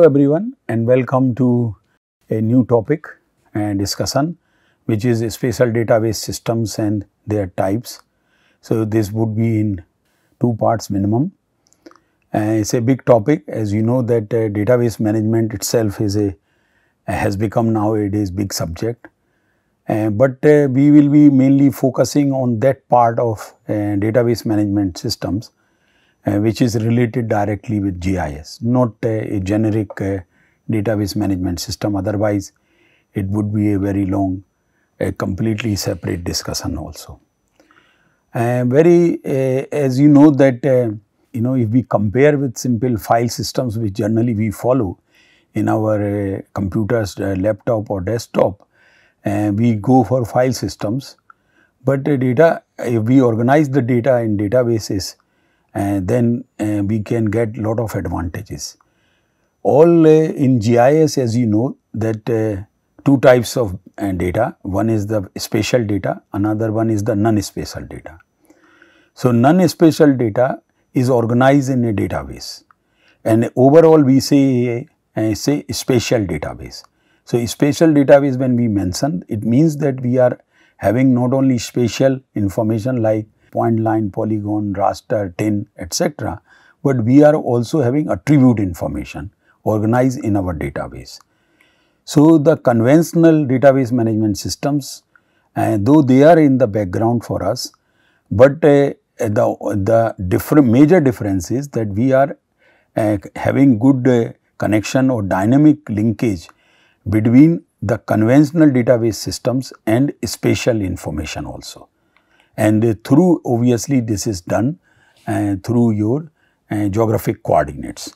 Hello everyone and welcome to a new topic and discussion which is spatial database systems and their types. So, this would be in two parts minimum. it's a big topic as you know that uh, database management itself is a has become nowadays big subject. Uh, but uh, we will be mainly focusing on that part of uh, database management systems uh, which is related directly with GIS, not a generic uh, database management system. Otherwise, it would be a very long, a completely separate discussion also. Uh, very, uh, as you know that, uh, you know, if we compare with simple file systems which generally we follow in our uh, computers, laptop or desktop, we go for file systems. But data, if we organize the data in databases, then uh, we can get lot of advantages. All uh, in GIS as you know that uh, two types of uh, data. One is the spatial data, another one is the non-spatial data. So, non-spatial data is organized in a database and overall we say, uh, say spatial database. So, spatial database when we mentioned, it means that we are having not only spatial information like point line, polygon, raster, tin, etc. But we are also having attribute information organized in our database. So, the conventional database management systems, uh, though they are in the background for us, but uh, the, the different major difference is that we are uh, having good connection or dynamic linkage between the conventional database systems and spatial information also and through obviously this is done uh, through your uh, geographic coordinates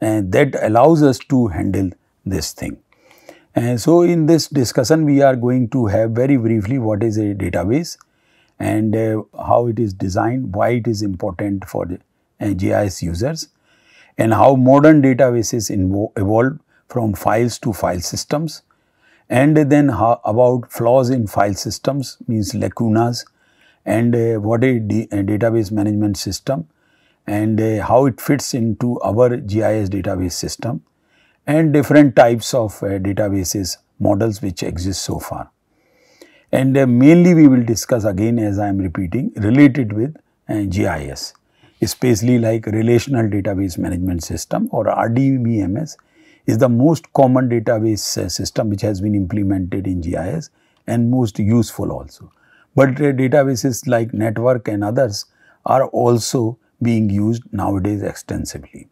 and uh, that allows us to handle this thing. And uh, so, in this discussion we are going to have very briefly what is a database and uh, how it is designed, why it is important for the, uh, GIS users and how modern databases evolve from files to file systems and then how about flaws in file systems means lacunas and uh, what a uh, database management system and uh, how it fits into our GIS database system and different types of uh, databases models which exist so far. And uh, mainly we will discuss again as I am repeating related with uh, GIS especially like relational database management system or RDBMS is the most common database system which has been implemented in GIS and most useful also. But databases like network and others are also being used nowadays extensively.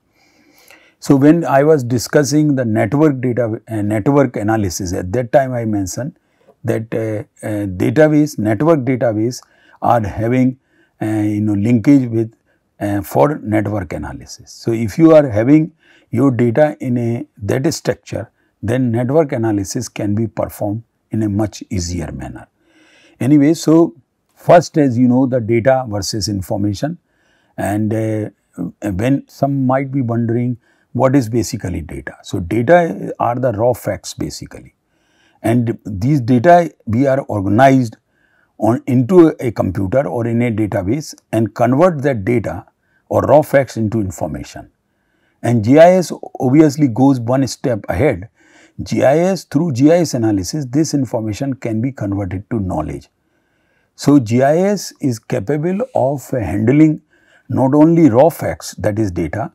So, when I was discussing the network data uh, network analysis at that time I mentioned that uh, uh, database network database are having uh, you know linkage with uh, for network analysis. So, if you are having your data in a that structure then network analysis can be performed in a much easier manner. Anyway, so first as you know the data versus information and uh, when some might be wondering what is basically data. So, data are the raw facts basically and these data we are organized on into a, a computer or in a database and convert that data or raw facts into information. And GIS obviously goes one step ahead. GIS through GIS analysis this information can be converted to knowledge so, GIS is capable of handling not only raw facts that is data,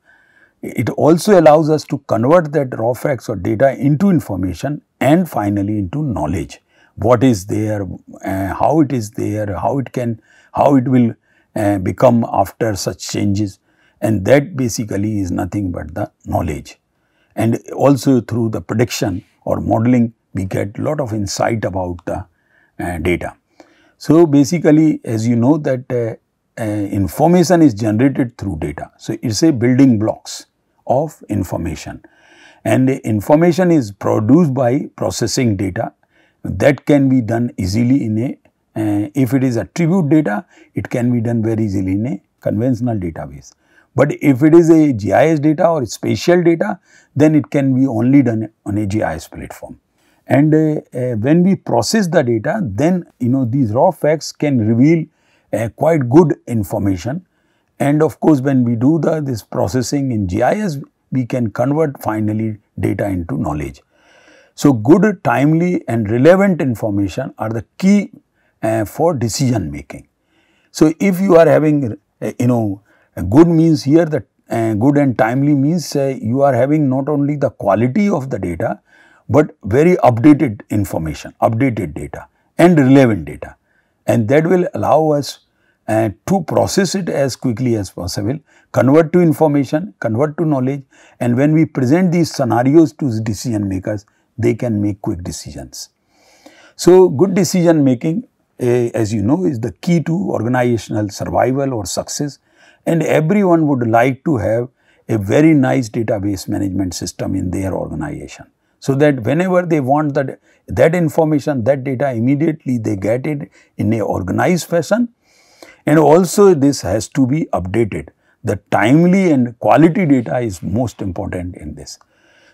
it also allows us to convert that raw facts or data into information and finally into knowledge. What is there, uh, how it is there, how it can, how it will uh, become after such changes and that basically is nothing but the knowledge. And also through the prediction or modeling we get lot of insight about the uh, data. So, basically as you know that uh, uh information is generated through data. So, it is a building blocks of information and information is produced by processing data that can be done easily in a uh, if it is attribute data it can be done very easily in a conventional database. But if it is a GIS data or spatial data then it can be only done on a GIS platform. And uh, uh, when we process the data, then you know these raw facts can reveal uh, quite good information. And of course, when we do the this processing in GIS, we can convert finally data into knowledge. So, good, timely and relevant information are the key uh, for decision making. So, if you are having uh, you know good means here the uh, good and timely means you are having not only the quality of the data, but very updated information, updated data and relevant data. And that will allow us uh, to process it as quickly as possible, convert to information, convert to knowledge and when we present these scenarios to decision makers, they can make quick decisions. So, good decision making uh, as you know is the key to organizational survival or success and everyone would like to have a very nice database management system in their organization so that whenever they want that, that information, that data, immediately they get it in a organized fashion. And also this has to be updated. The timely and quality data is most important in this.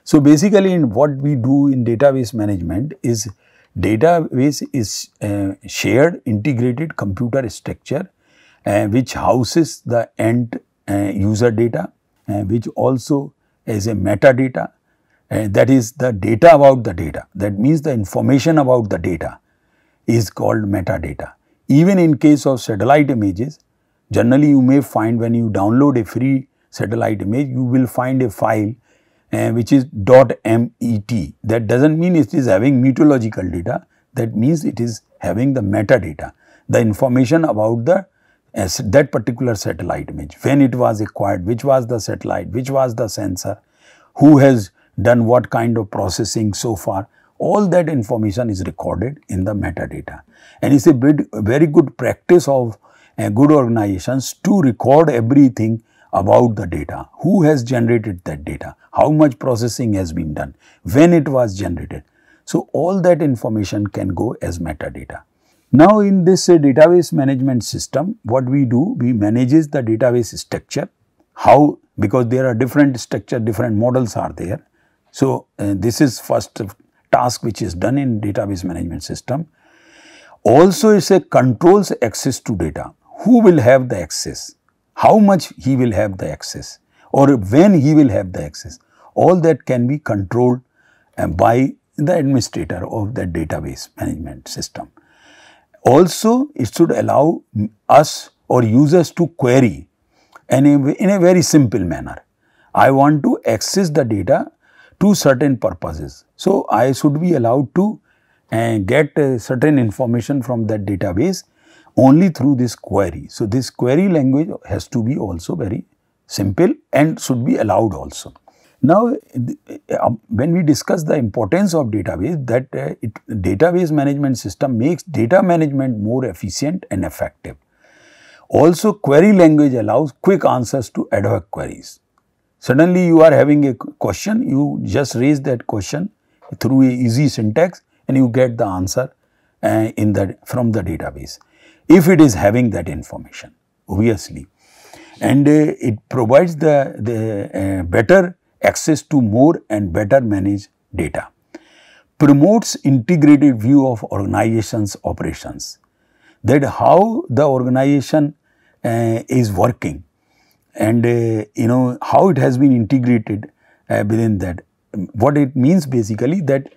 So basically in what we do in database management is database is uh, shared integrated computer structure uh, which houses the end uh, user data uh, which also is a metadata and eh, that is the data about the data that means the information about the data is called metadata. Even in case of satellite images generally you may find when you download a free satellite image you will find a file uh, which is .met that does not mean it is having meteorological data that means it is having the metadata the information about the uh, that particular satellite image when it was acquired which was the satellite which was the sensor who has done what kind of processing so far. All that information is recorded in the metadata. And it's a bit, very good practice of uh, good organizations to record everything about the data, who has generated that data, how much processing has been done, when it was generated. So, all that information can go as metadata. Now, in this uh, database management system, what we do, we manages the database structure, how because there are different structure, different models are there. So, uh, this is first task which is done in database management system. Also, it controls access to data. Who will have the access? How much he will have the access? Or when he will have the access? All that can be controlled uh, by the administrator of the database management system. Also, it should allow us or users to query in a very simple manner. I want to access the data to certain purposes. So, I should be allowed to uh, get uh, certain information from that database only through this query. So, this query language has to be also very simple and should be allowed also. Now, eh, um, when we discuss the importance of database that eh, it, database management system makes data management more efficient and effective. Also, query language allows quick answers to ad hoc queries. Suddenly you are having a question, you just raise that question through a easy syntax and you get the answer uh, in the from the database if it is having that information obviously and uh, it provides the, the uh, better access to more and better managed data promotes integrated view of organization's operations that how the organization is working and uh, you know how it has been integrated uh, within that. What it means basically that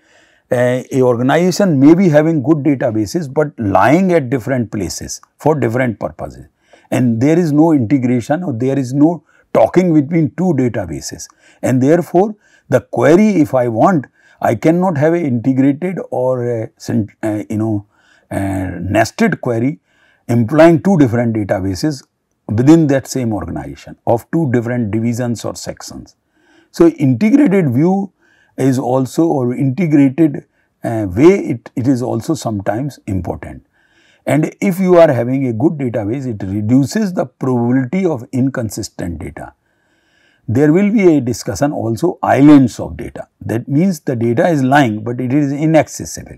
uh, a organization may be having good databases but lying at different places for different purposes and there is no integration or there is no talking between two databases and therefore the query if I want I cannot have a integrated or a, uh, you know a nested query implying two different databases within that same organization of two different divisions or sections. So, integrated view is also or integrated uh, way it, it is also sometimes important. And if you are having a good database, it reduces the probability of inconsistent data. There will be a discussion also islands of data. That means the data is lying, but it is inaccessible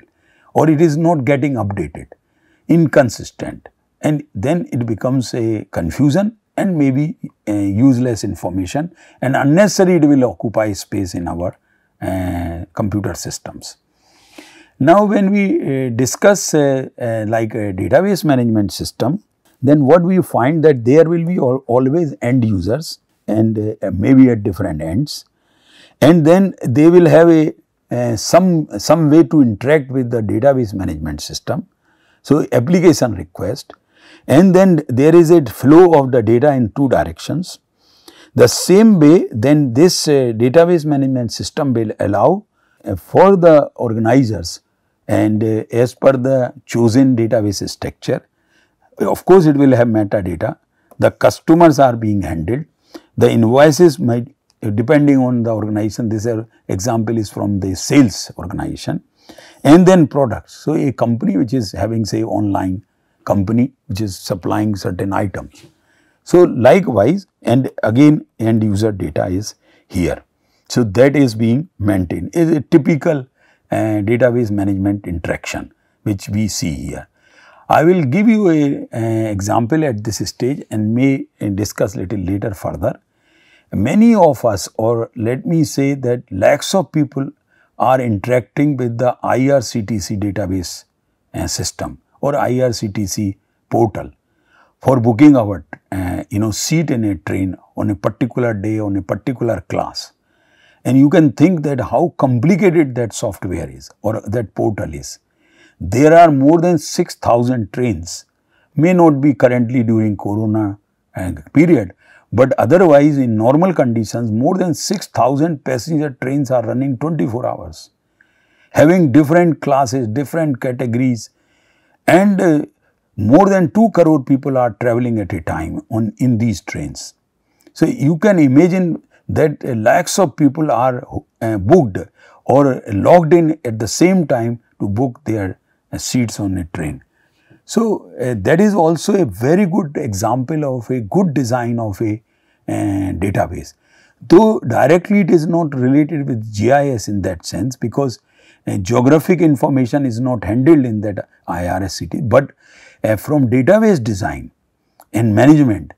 or it is not getting updated, inconsistent and then it becomes a confusion and maybe useless information and unnecessary it will occupy space in our uh, computer systems. Now, when we uh, discuss uh, uh, like a database management system, then what we find that there will be always end users and uh, maybe at different ends and then they will have a some, some way to interact with the database management system. So, application request and then there is a flow of the data in two directions. The same way then this uh, database management system will allow uh, for the organizers and uh, as per the chosen database structure, of course it will have metadata, the customers are being handled, the invoices might depending on the organization this uh, example is from the sales organization and then products. So, a company which is having say online company which is supplying certain items. So, likewise and again end user data is here. So, that is being maintained is a typical uh, database management interaction which we see here. I will give you a example at this stage and may uh, discuss little later further. Many of us or let me say that lakhs of people are interacting with the IRCTC database uh, system or IRCTC portal for booking our uh, you know seat in a train on a particular day on a particular class and you can think that how complicated that software is or that portal is there are more than 6000 trains may not be currently during corona uh, period but otherwise in normal conditions more than 6000 passenger trains are running 24 hours having different classes different categories and uh, more than 2 crore people are traveling at a time on in these trains. So, you can imagine that uh, lakhs of people are uh, booked or logged in at the same time to book their uh, seats on a train. So, uh, that is also a very good example of a good design of a uh, database. Though directly it is not related with GIS in that sense because geographic information is not handled in that city, but uh, from database design and management,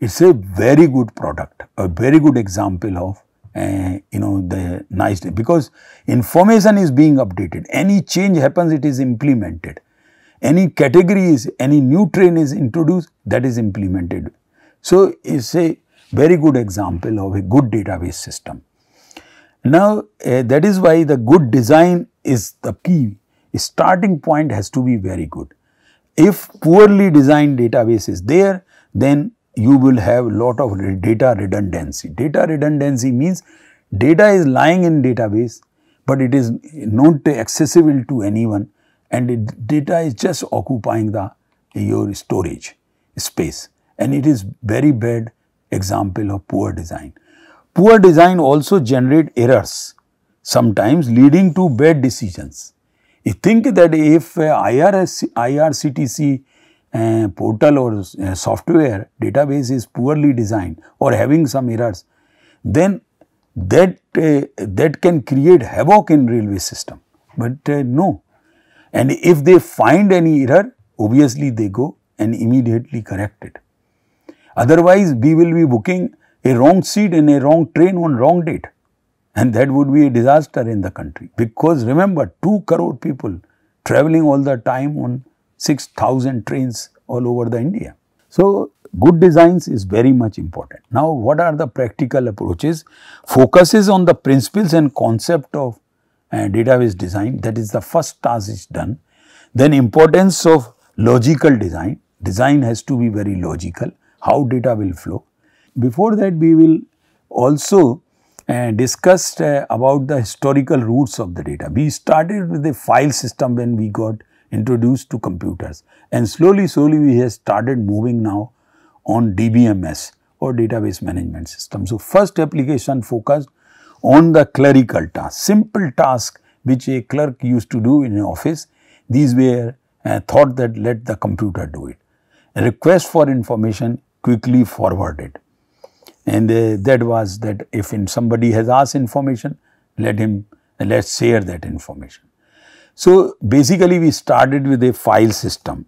it's a very good product, a very good example of uh, you know the nice day because information is being updated. Any change happens, it is implemented. Any category is, any new train is introduced, that is implemented. So, it's a very good example of a good database system. Now, uh, that is why the good design is the key, starting point has to be very good. If poorly designed database is there, then you will have lot of data redundancy. Data redundancy means data is lying in database, but it is not accessible to anyone and it, data is just occupying the your storage space and it is very bad example of poor design. Poor design also generate errors, sometimes leading to bad decisions. You think that if uh, IRS, IRCTC uh, portal or uh, software database is poorly designed or having some errors, then that, uh, that can create havoc in railway system. But uh, no. And if they find any error, obviously they go and immediately correct it. Otherwise, we will be booking a wrong seat in a wrong train on wrong date. And that would be a disaster in the country. Because remember, 2 crore people traveling all the time on 6,000 trains all over the India. So, good designs is very much important. Now, what are the practical approaches? Focuses on the principles and concept of uh, database design. That is the first task is done. Then importance of logical design. Design has to be very logical. How data will flow. Before that we will also uh, uh, about the historical roots of the data. We started with the file system when we got introduced to computers and slowly slowly we have started moving now on DBMS or database management system. So, first application focused on the clerical task, simple task which a clerk used to do in an office. These were uh, thought that let the computer do it. A request for information quickly forwarded and uh, that was that if in somebody has asked information, let him, let's share that information. So, basically we started with a file system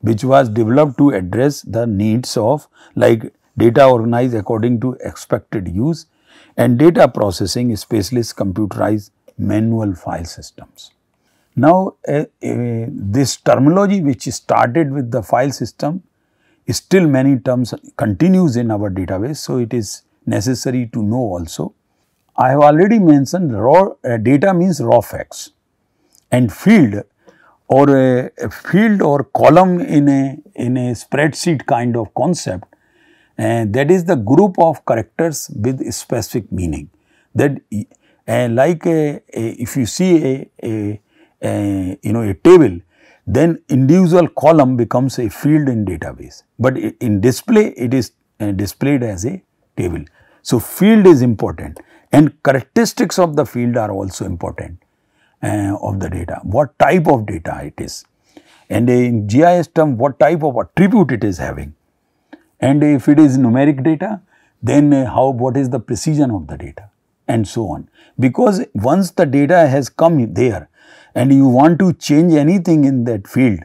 which was developed to address the needs of like data organized according to expected use and data processing spaceless computerized manual file systems. Now, uh, uh, this terminology which started with the file system still many terms continues in our database. So, it is necessary to know also. I have already mentioned raw uh, data means raw facts and field or a, a, field or column in a, in a spreadsheet kind of concept and uh, that is the group of characters with specific meaning that uh, like a, a, if you see a, a, you know a table then individual column becomes a field in database. But in display, it is uh, displayed as a table. So, field is important and characteristics of the field are also important uh, of the data, what type of data it is and in GIS term what type of attribute it is having and if it is numeric data then uh, how what is the precision of the data and so on because once the data has come there and you want to change anything in that field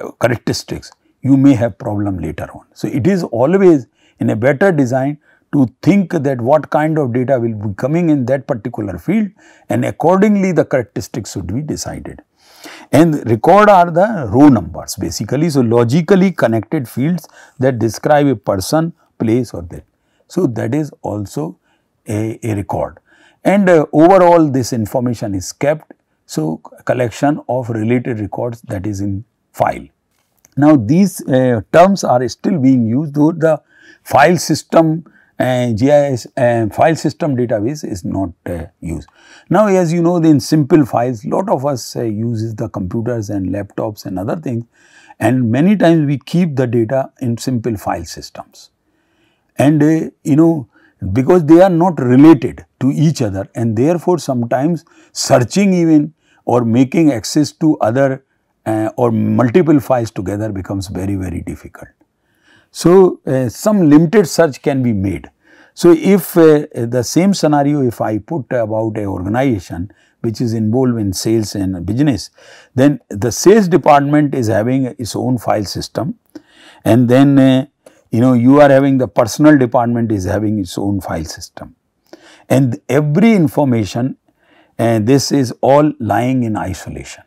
uh, characteristics, you may have problem later on. So, it is always in a better design to think that what kind of data will be coming in that particular field and accordingly the characteristics should be decided. And record are the row numbers basically. So, logically connected fields that describe a person, place or that. So, that is also a, a record and uh, overall this information is kept so, collection of related records that is in file. Now, these uh, terms are still being used though the file system uh, GIS uh, file system database is not uh, used. Now, as you know in simple files lot of us uh, uses the computers and laptops and other things and many times we keep the data in simple file systems and uh, you know because they are not related to each other and therefore sometimes searching even or making access to other uh, or multiple files together becomes very, very difficult. So, uh, some limited search can be made. So, if uh, the same scenario if I put about a organization which is involved in sales and business, then the sales department is having its own file system and then uh, you know you are having the personal department is having its own file system and every information and this is all lying in isolation.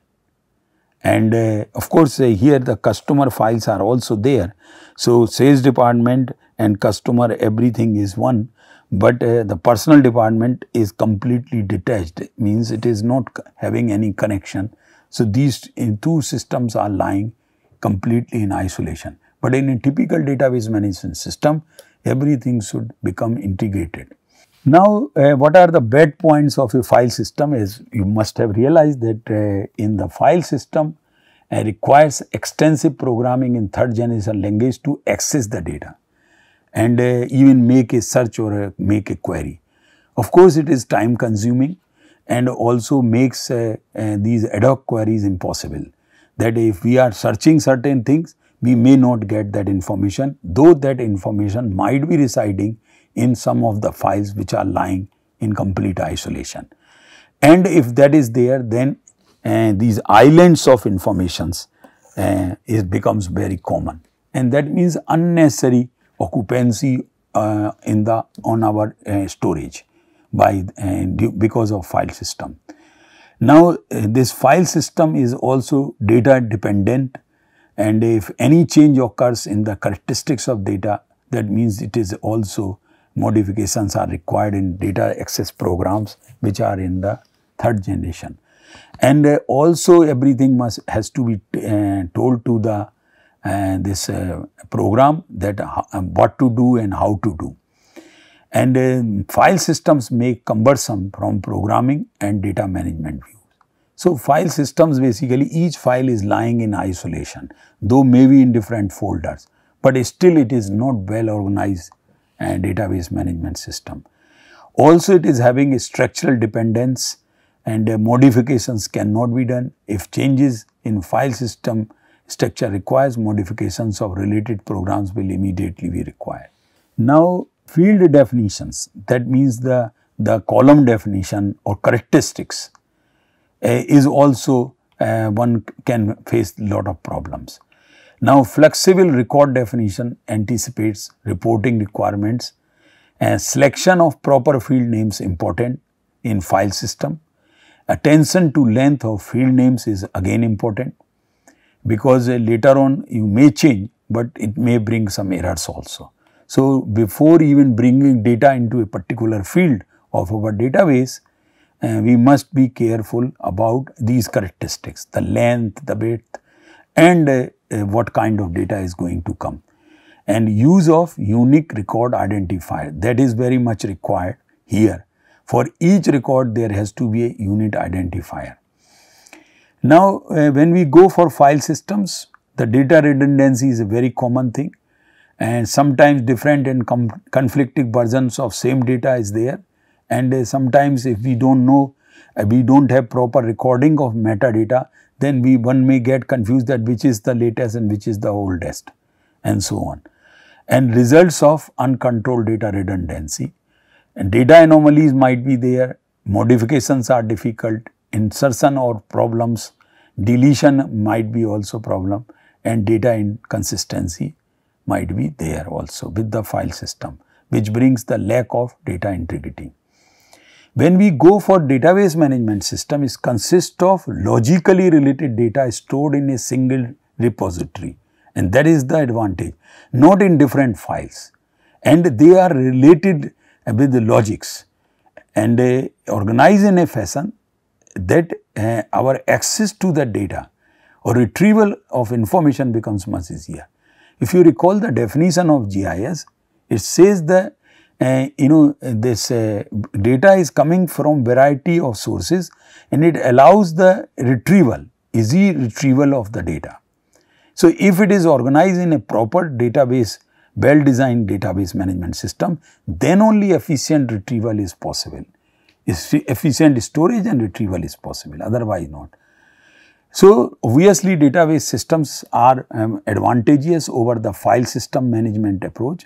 And uh, of course, uh, here the customer files are also there. So, sales department and customer everything is one, but uh, the personal department is completely detached, it means it is not having any connection. So, these two systems are lying completely in isolation. But in a typical database management system, everything should become integrated. Now, uh, what are the bad points of a file system is you must have realized that uh, in the file system uh, requires extensive programming in third generation language to access the data and uh, even make a search or uh, make a query. Of course, it is time consuming and also makes uh, these ad hoc queries impossible that if we are searching certain things, we may not get that information though that information might be residing in some of the files which are lying in complete isolation. And if that is there, then uh, these islands of informations uh, it becomes very common. And that means unnecessary occupancy uh, in the on our storage by because of file system. Now, this file system is also data dependent and if any change occurs in the characteristics of data that means it is also modifications are required in data access programs which are in the third generation. And uh, also everything must has to be uh, told to the uh, this uh, program that uh, what to do and how to do. And uh, file systems make cumbersome from programming and data management views. So file systems basically each file is lying in isolation though maybe in different folders but still it is not well organized and database management system. Also, it is having a structural dependence and uh, modifications cannot be done. If changes in file system structure requires modifications of related programs will immediately be required. Now, field definitions that means the, the column definition or characteristics uh, is also uh, one can face lot of problems. Now, flexible record definition anticipates reporting requirements and selection of proper field names important in file system. Attention to length of field names is again important because later on you may change, but it may bring some errors also. So, before even bringing data into a particular field of our database, uh, we must be careful about these characteristics, the length, the width and uh, uh, what kind of data is going to come. And use of unique record identifier that is very much required here. For each record there has to be a unit identifier. Now uh, when we go for file systems the data redundancy is a very common thing and sometimes different and conflicting versions of same data is there and uh, sometimes if we don't know uh, we don't have proper recording of metadata then we one may get confused that which is the latest and which is the oldest and so on. And results of uncontrolled data redundancy and data anomalies might be there, modifications are difficult, insertion or problems, deletion might be also problem and data inconsistency might be there also with the file system which brings the lack of data integrity. When we go for database management system, it consists of logically related data stored in a single repository and that is the advantage, not in different files and they are related with the logics and uh, organized in a fashion that uh, our access to the data or retrieval of information becomes much easier. If you recall the definition of GIS, it says that uh, you know this uh, data is coming from variety of sources and it allows the retrieval, easy retrieval of the data. So, if it is organized in a proper database, well designed database management system, then only efficient retrieval is possible. Efficient storage and retrieval is possible, otherwise not. So, obviously database systems are um, advantageous over the file system management approach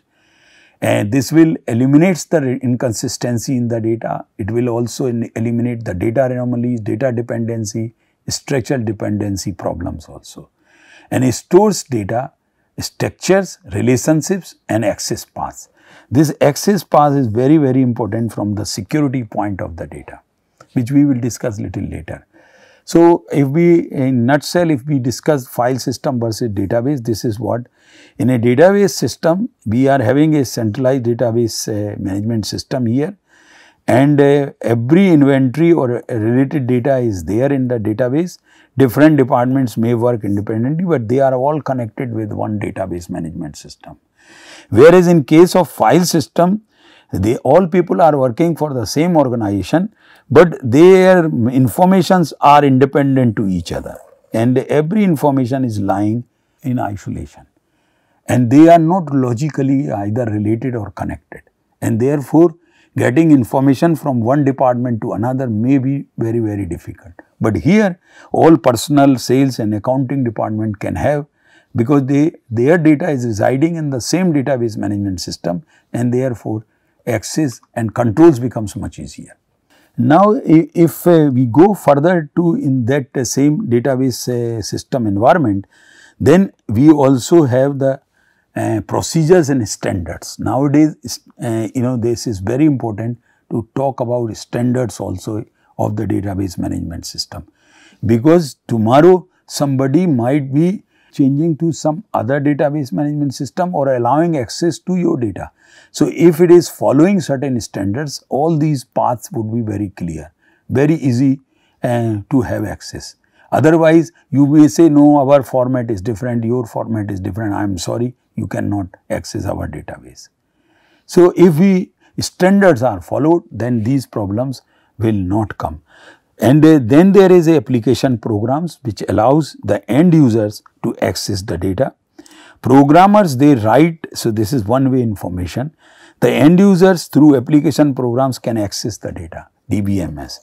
and this will eliminates the inconsistency in the data. It will also eliminate the data anomalies, data dependency, structural dependency problems also. And it stores data, structures, relationships and access paths. This access path is very, very important from the security point of the data, which we will discuss little later. So, if we in nutshell if we discuss file system versus database this is what in a database system we are having a centralized database uh, management system here and uh, every inventory or related data is there in the database different departments may work independently but they are all connected with one database management system. Whereas in case of file system they all people are working for the same organization but their informations are independent to each other and every information is lying in isolation and they are not logically either related or connected and therefore getting information from one department to another may be very very difficult. But here all personal sales and accounting department can have because they their data is residing in the same database management system and therefore access and controls becomes much easier. Now, if uh, we go further to in that same database uh, system environment, then we also have the uh, procedures and standards. Nowadays, uh, you know, this is very important to talk about standards also of the database management system because tomorrow somebody might be changing to some other database management system or allowing access to your data. So, if it is following certain standards, all these paths would be very clear, very easy uh, to have access. Otherwise, you may say, no, our format is different, your format is different, I am sorry, you cannot access our database. So, if we standards are followed, then these problems will not come. And uh, then there is application programs which allows the end users to access the data. Programmers they write, so this is one way information. The end users through application programs can access the data, DBMS.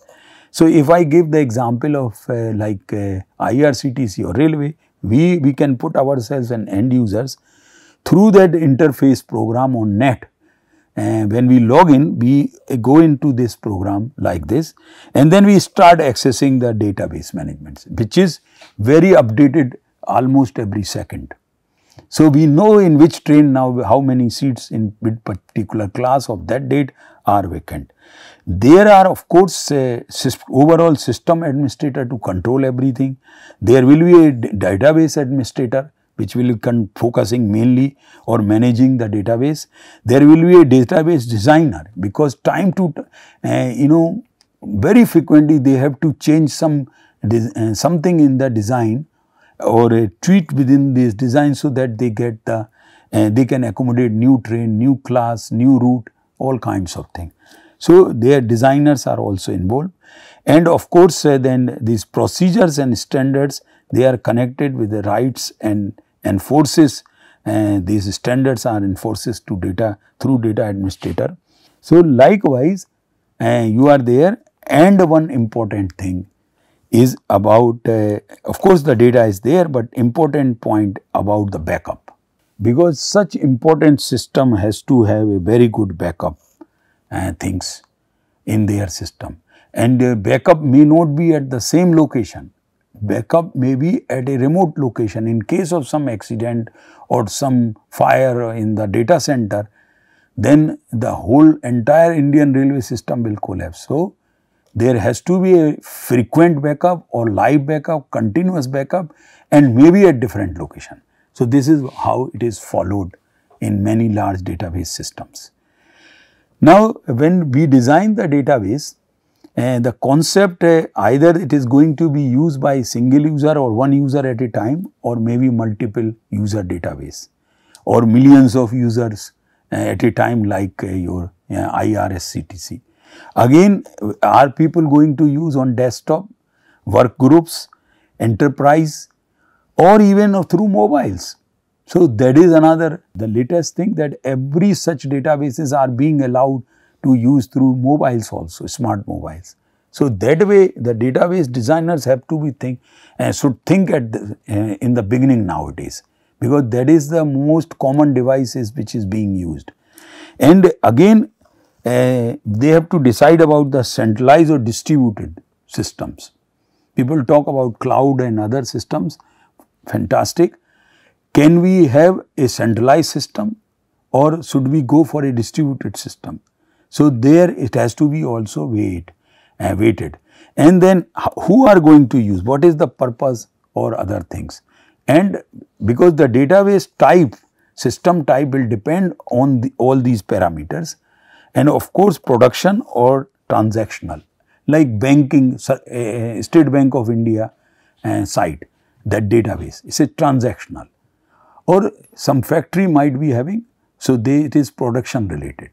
So, if I give the example of uh, like uh, IRCTC or railway, we, we can put ourselves and end users through that interface program on net. Uh, when we log in, we go into this program like this and then we start accessing the database management, which is very updated almost every second. So we know in which train now how many seats in particular class of that date are vacant. There are of course overall system administrator to control everything. There will be a database administrator which will be focusing mainly or managing the database. There will be a database designer because time to uh, you know very frequently they have to change some uh, something in the design or a treat within this design so that they get the, uh, they can accommodate new train, new class, new route, all kinds of things. So, their designers are also involved and of course, uh, then these procedures and standards they are connected with the rights and enforces uh, eh, these standards are enforces to data through data administrator. So, likewise, uh, you are there and one important thing is about, uh, of course the data is there, but important point about the backup. Because such important system has to have a very good backup uh, things in their system. And uh, backup may not be at the same location, backup may be at a remote location in case of some accident or some fire in the data center, then the whole entire Indian railway system will collapse. So, there has to be a frequent backup or live backup, continuous backup and maybe at different location. So, this is how it is followed in many large database systems. Now, when we design the database, uh, the concept uh, either it is going to be used by single user or one user at a time or maybe multiple user database or millions of users uh, at a time like your IRSCTC. Again, are people going to use on desktop, work groups, enterprise or even through mobiles? So, that is another the latest thing that every such databases are being allowed to use through mobiles also, smart mobiles. So, that way the database designers have to be think and uh, should think at the, uh, in the beginning nowadays because that is the most common devices which is being used. And again uh, they have to decide about the centralized or distributed systems. People talk about cloud and other systems, fantastic. Can we have a centralized system or should we go for a distributed system? So, there it has to be also weighed, uh, weighted. And then who are going to use, what is the purpose or other things. And because the database type, system type will depend on the, all these parameters, and of course production or transactional like banking eh, eh, State Bank of India eh, site that database is a transactional or some factory might be having so they it is production related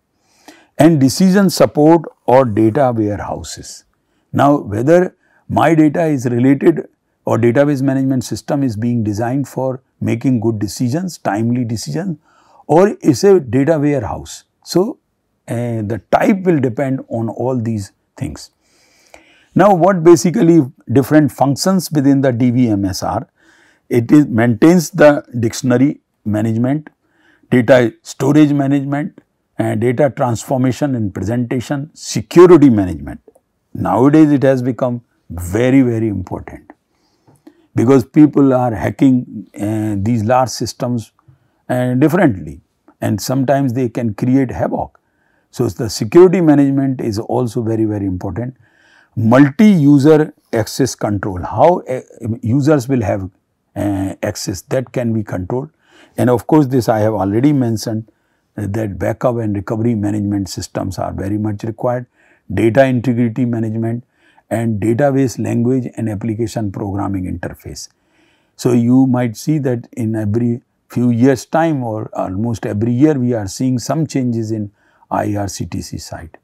and decision support or data warehouses. Now whether my data is related or database management system is being designed for making good decisions, timely decisions or is a data warehouse. So, the type will depend on all these things. Now, what basically different functions within the DVMS are? It is maintains the dictionary management, data storage management, and data transformation and presentation, security management. Nowadays, it has become very, very important because people are hacking uh, these large systems uh, differently and sometimes they can create havoc. So, the security management is also very, very important. Multi-user access control, how eh, users will have uh, access that can be controlled. And of course, this I have already mentioned eh, that backup and recovery management systems are very much required, data integrity management and database language and application programming interface. So, you might see that in every few years time or almost every year we are seeing some changes in IRCTC side.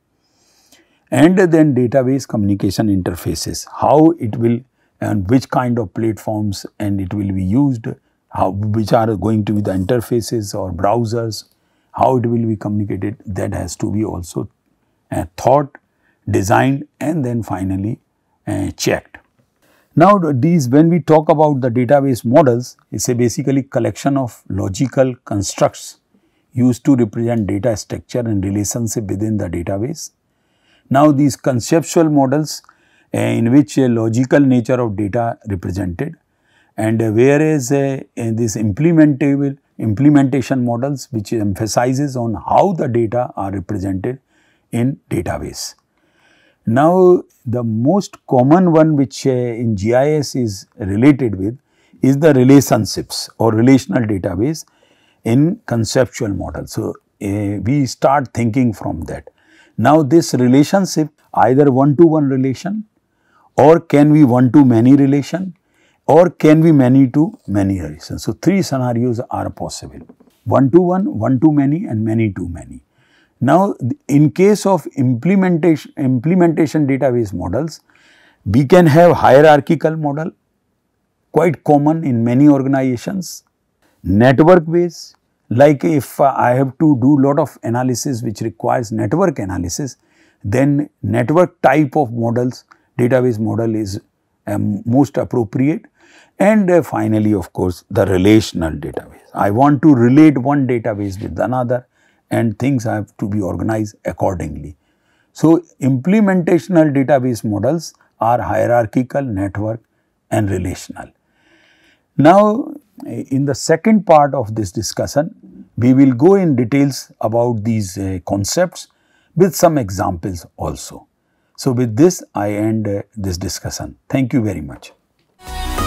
And then database communication interfaces, how it will and which kind of platforms and it will be used, how which are going to be the interfaces or browsers, how it will be communicated that has to be also uh, thought, designed and then finally uh, checked. Now these when we talk about the database models, it's a basically collection of logical constructs used to represent data structure and relationship within the database. Now, these conceptual models uh, in which a logical nature of data represented and uh, whereas uh, eh, in this implementable implementation models which emphasizes on how the data are represented in database. Now, the most common one which uh, in GIS is related with is the relationships or relational database in conceptual model. So, uh, we start thinking from that. Now, this relationship either one to one relation or can be one to many relation or can be many to many relation. So, three scenarios are possible one to one, one to many and many to many. Now, in case of implementation, implementation database models, we can have hierarchical model quite common in many organizations network base like if uh, I have to do lot of analysis which requires network analysis then network type of models database model is um, most appropriate and uh, finally of course the relational database. I want to relate one database with another and things have to be organized accordingly. So, implementational database models are hierarchical, network and relational. Now, Eh, in the second part of this discussion, we will go in details about these uh, concepts with some examples also. So, with this I end uh, this discussion. Thank you very much.